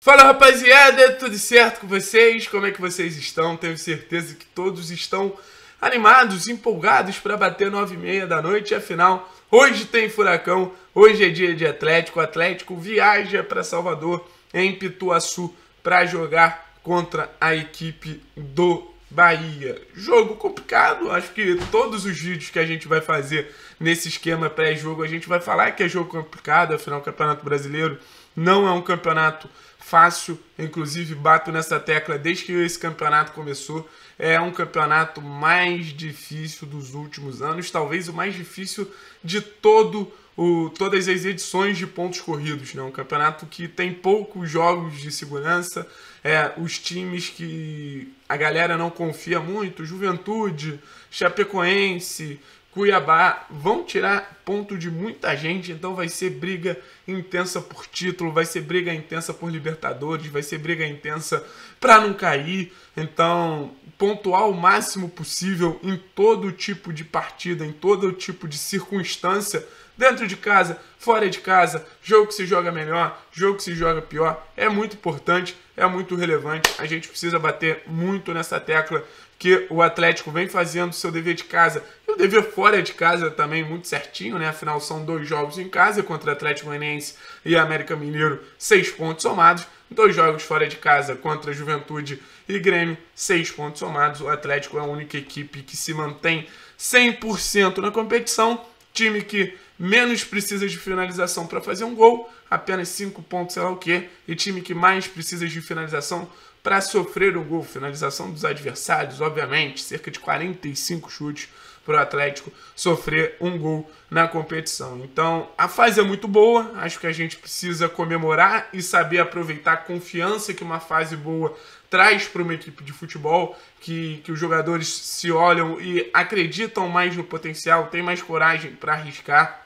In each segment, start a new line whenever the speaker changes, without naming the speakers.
Fala rapaziada, tudo certo com vocês? Como é que vocês estão? Tenho certeza que todos estão animados, empolgados para bater 9h30 da noite. Afinal, hoje tem Furacão, hoje é dia de Atlético. O Atlético viaja para Salvador, em Pituaçu, para jogar contra a equipe do Bahia. Jogo complicado, acho que todos os vídeos que a gente vai fazer nesse esquema pré-jogo, a gente vai falar que é jogo complicado, afinal, Campeonato Brasileiro não é um campeonato fácil, inclusive bato nessa tecla desde que esse campeonato começou. É um campeonato mais difícil dos últimos anos, talvez o mais difícil de todo o, todas as edições de pontos corridos. Né? Um campeonato que tem poucos jogos de segurança, é, os times que a galera não confia muito, Juventude, Chapecoense, Cuiabá vão tirar ponto de muita gente, então vai ser briga intensa por título, vai ser briga intensa por Libertadores, vai ser briga intensa para não cair. Então, pontuar o máximo possível em todo tipo de partida, em todo tipo de circunstância, dentro de casa, fora de casa, jogo que se joga melhor, jogo que se joga pior, é muito importante, é muito relevante. A gente precisa bater muito nessa tecla que o Atlético vem fazendo seu dever de casa, o dever fora de casa também muito certinho, né? Afinal, são dois jogos em casa contra Atlético Goianiense e América Mineiro, seis pontos somados. Dois jogos fora de casa contra Juventude e Grêmio, seis pontos somados. O Atlético é a única equipe que se mantém 100% na competição. Time que menos precisa de finalização para fazer um gol, apenas cinco pontos, sei lá o quê, e time que mais precisa de finalização para sofrer um gol, finalização dos adversários, obviamente, cerca de 45 chutes para o Atlético sofrer um gol na competição. Então a fase é muito boa, acho que a gente precisa comemorar e saber aproveitar a confiança que uma fase boa traz para uma equipe de futebol, que, que os jogadores se olham e acreditam mais no potencial, tem mais coragem para arriscar,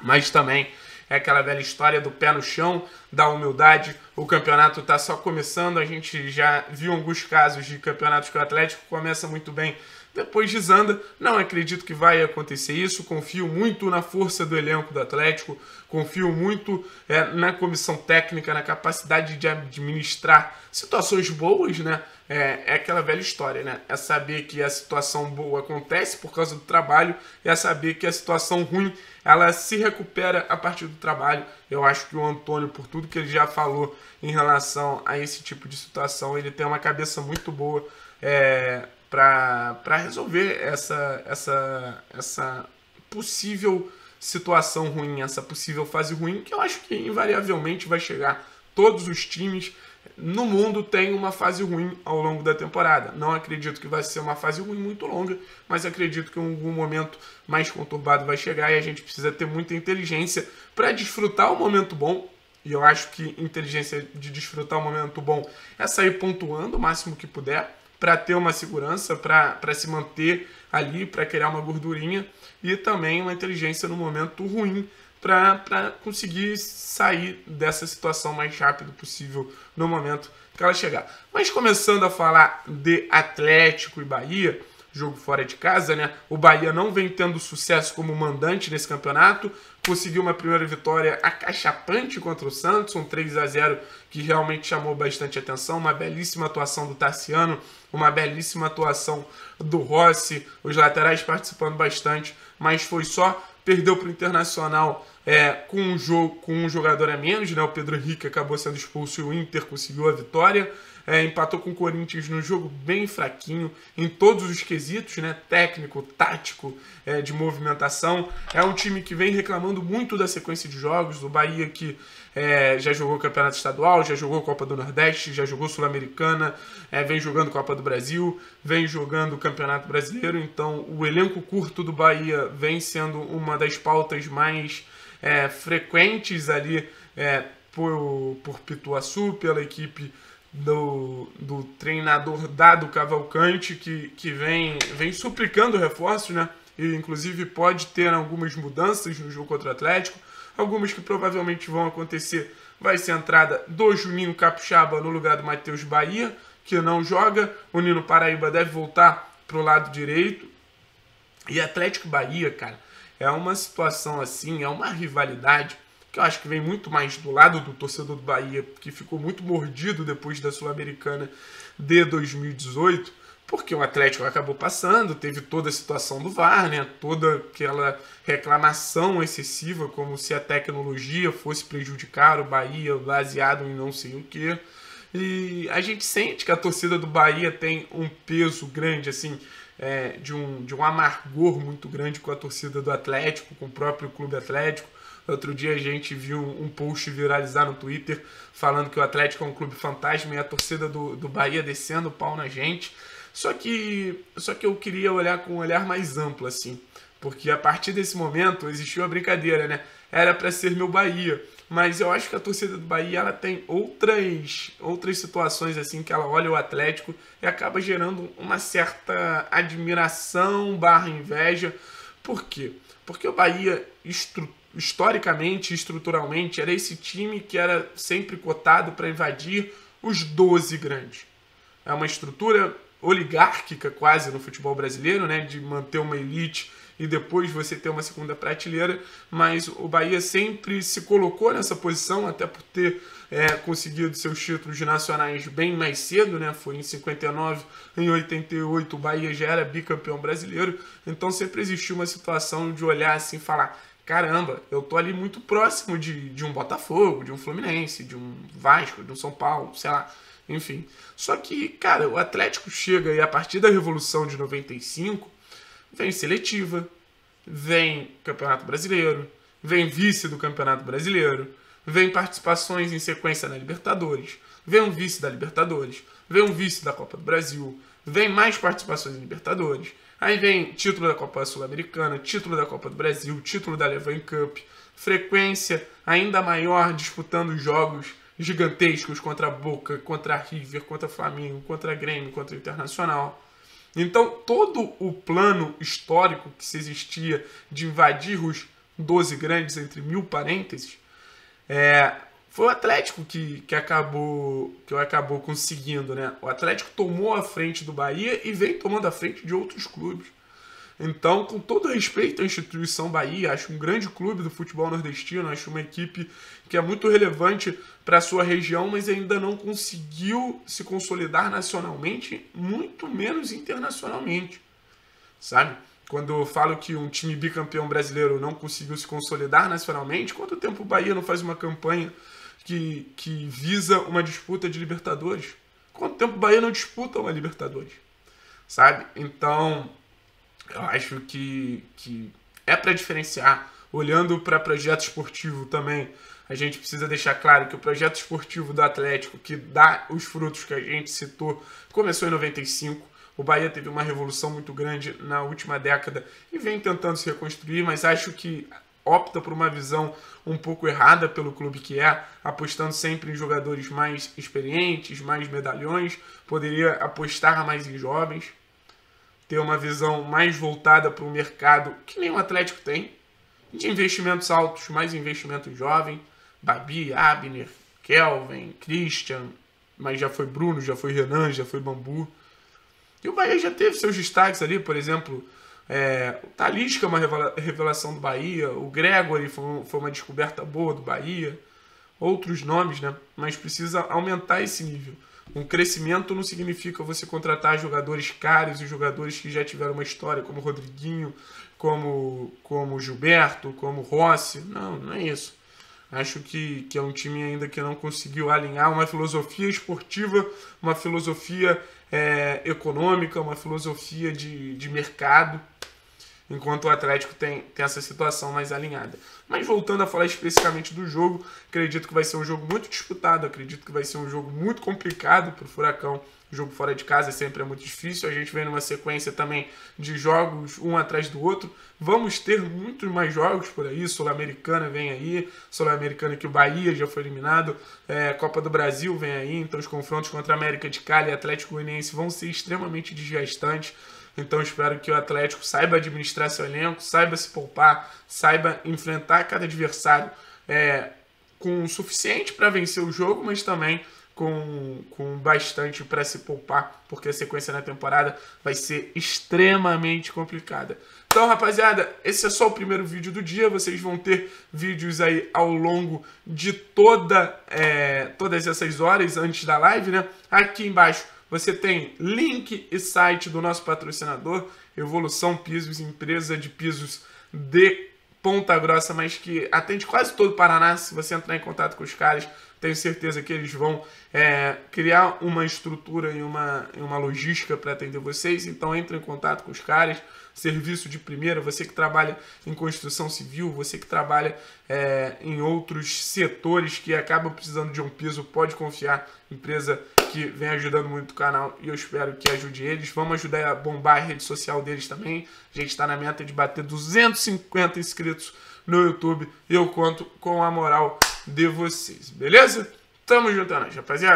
mas também é aquela velha história do pé no chão, da humildade. O campeonato está só começando, a gente já viu alguns casos de campeonatos que o Atlético começa muito bem, depois desanda. Não acredito que vai acontecer isso. Confio muito na força do elenco do Atlético, confio muito é, na comissão técnica, na capacidade de administrar situações boas, né? É, é, aquela velha história, né? É saber que a situação boa acontece por causa do trabalho, é saber que a situação ruim ela se recupera a partir do trabalho. Eu acho que o Antônio, por tudo que ele já falou em relação a esse tipo de situação, ele tem uma cabeça muito boa. É, para resolver essa, essa, essa possível situação ruim, essa possível fase ruim, que eu acho que invariavelmente vai chegar. Todos os times no mundo tem uma fase ruim ao longo da temporada. Não acredito que vai ser uma fase ruim muito longa, mas acredito que em algum momento mais conturbado vai chegar e a gente precisa ter muita inteligência para desfrutar o momento bom. E eu acho que inteligência de desfrutar o momento bom é sair pontuando o máximo que puder para ter uma segurança, para se manter ali, para criar uma gordurinha e também uma inteligência no momento ruim para conseguir sair dessa situação mais rápido possível no momento que ela chegar. Mas começando a falar de Atlético e Bahia, jogo fora de casa, né? O Bahia não vem tendo sucesso como mandante nesse campeonato. Conseguiu uma primeira vitória acachapante contra o Santos, um 3 a 0 que realmente chamou bastante atenção. Uma belíssima atuação do Tarciano, uma belíssima atuação do Rossi, os laterais participando bastante, mas foi só. Perdeu para o Internacional é, com, um jogo, com um jogador a menos, né? O Pedro Henrique acabou sendo expulso e o Inter conseguiu a vitória é, empatou com o Corinthians no jogo bem fraquinho em todos os quesitos, né? Técnico, tático, é, de movimentação. É um time que vem reclamando muito da sequência de jogos. O Bahia que é, já jogou Campeonato Estadual, já jogou Copa do Nordeste, já jogou Sul-Americana, é, vem jogando Copa do Brasil, vem jogando Campeonato Brasileiro. Então o elenco curto do Bahia vem sendo uma das pautas mais é, frequentes ali é, por, por Pituaçu, pela equipe do, do treinador Dado Cavalcante, que, que vem, vem suplicando reforços, né? E, inclusive, pode ter algumas mudanças no jogo contra o Atlético. Algumas que provavelmente vão acontecer. Vai ser a entrada do Juninho Capixaba no lugar do Matheus Bahia, que não joga. O Nino Paraíba deve voltar para o lado direito. E Atlético Bahia, cara, é uma situação assim, é uma rivalidade que eu acho que vem muito mais do lado do torcedor do Bahia, que ficou muito mordido depois da Sul-Americana de 2018, porque o Atlético acabou passando, teve toda a situação do VAR, né? toda aquela reclamação excessiva, como se a tecnologia fosse prejudicar o Bahia, baseado em não sei o que. E a gente sente que a torcida do Bahia tem um peso grande, assim, é, de, um, de um amargor muito grande com a torcida do Atlético, com o próprio clube Atlético Outro dia a gente viu um post viralizar no Twitter falando que o Atlético é um clube fantasma e a torcida do, do Bahia descendo o pau na gente. Só que, só que eu queria olhar com um olhar mais amplo, assim. Porque a partir desse momento existiu a brincadeira, né? Era para ser meu Bahia. Mas eu acho que a torcida do Bahia ela tem outras, outras situações assim que ela olha o Atlético e acaba gerando uma certa admiração barra inveja. Por quê? Porque o Bahia estrutura historicamente, estruturalmente, era esse time que era sempre cotado para invadir os 12 grandes. É uma estrutura oligárquica quase no futebol brasileiro, né, de manter uma elite e depois você ter uma segunda prateleira, mas o Bahia sempre se colocou nessa posição, até por ter é, conseguido seus títulos nacionais bem mais cedo, né? Foi em 59, em 88 o Bahia já era bicampeão brasileiro, então sempre existiu uma situação de olhar assim e falar: caramba, eu tô ali muito próximo de, de um Botafogo, de um Fluminense, de um Vasco, de um São Paulo, sei lá, enfim. Só que, cara, o Atlético chega e a partir da Revolução de 95 vem seletiva, vem Campeonato Brasileiro, vem vice do Campeonato Brasileiro, vem participações em sequência na Libertadores, vem um vice da Libertadores, vem um vice da Copa do Brasil, vem mais participações em Libertadores, Aí vem título da Copa Sul-Americana, título da Copa do Brasil, título da Levan Cup, frequência ainda maior disputando jogos gigantescos contra Boca, contra River, contra Flamengo, contra Grêmio, contra Internacional. Então, todo o plano histórico que se existia de invadir os 12 grandes entre mil parênteses, é, foi o Atlético que, que acabou que acabou conseguindo, né? O Atlético tomou a frente do Bahia e vem tomando a frente de outros clubes. Então, com todo respeito à instituição Bahia, acho um grande clube do futebol nordestino, acho uma equipe que é muito relevante para a sua região, mas ainda não conseguiu se consolidar nacionalmente, muito menos internacionalmente. Sabe? Quando eu falo que um time bicampeão brasileiro não conseguiu se consolidar nacionalmente, quanto tempo o Bahia não faz uma campanha que, que visa uma disputa de Libertadores. Quanto tempo o Bahia não disputa uma Libertadores? Sabe? Então, eu acho que, que é para diferenciar. Olhando para projeto esportivo também, a gente precisa deixar claro que o projeto esportivo do Atlético, que dá os frutos que a gente citou, começou em 95. O Bahia teve uma revolução muito grande na última década e vem tentando se reconstruir, mas acho que opta por uma visão um pouco errada pelo clube que é, apostando sempre em jogadores mais experientes, mais medalhões, poderia apostar mais em jovens, ter uma visão mais voltada para o mercado que nem o Atlético tem, de investimentos altos, mais investimento jovem, Babi, Abner, Kelvin, Christian, mas já foi Bruno, já foi Renan, já foi Bambu. E o Bahia já teve seus destaques ali, por exemplo, é, o Talisca é uma revelação do Bahia, o Gregory foi, um, foi uma descoberta boa do Bahia, outros nomes, né? Mas precisa aumentar esse nível. Um crescimento não significa você contratar jogadores caros e jogadores que já tiveram uma história, como Rodriguinho, como, como Gilberto, como Rossi. Não, não é isso. Acho que, que é um time ainda que não conseguiu alinhar uma filosofia esportiva, uma filosofia é, econômica, uma filosofia de, de mercado enquanto o Atlético tem, tem essa situação mais alinhada. Mas voltando a falar especificamente do jogo, acredito que vai ser um jogo muito disputado, acredito que vai ser um jogo muito complicado para o Furacão. jogo fora de casa sempre é muito difícil. A gente vem numa sequência também de jogos um atrás do outro. Vamos ter muitos mais jogos por aí. Sul-Americana vem aí. Sul-Americana que o Bahia já foi eliminado. É, Copa do Brasil vem aí. Então os confrontos contra a América de Cali e Atlético Goianiense vão ser extremamente desgastantes. Então espero que o Atlético saiba administrar seu elenco, saiba se poupar, saiba enfrentar cada adversário é, com o suficiente para vencer o jogo, mas também com, com bastante para se poupar, porque a sequência na temporada vai ser extremamente complicada. Então, rapaziada, esse é só o primeiro vídeo do dia. Vocês vão ter vídeos aí ao longo de toda, é, todas essas horas antes da live, né? Aqui embaixo você tem link e site do nosso patrocinador, Evolução Pisos, empresa de pisos de Ponta Grossa, mas que atende quase todo o Paraná. Se você entrar em contato com os caras, tenho certeza que eles vão é, criar uma estrutura e uma, uma logística para atender vocês. Então entre em contato com os caras serviço de primeira, você que trabalha em construção civil, você que trabalha é, em outros setores que acabam precisando de um piso, pode confiar. Empresa que vem ajudando muito o canal e eu espero que ajude eles. Vamos ajudar a bombar a rede social deles também. A gente está na meta de bater 250 inscritos no YouTube. Eu conto com a moral de vocês, beleza? Tamo junto, é rapaziada.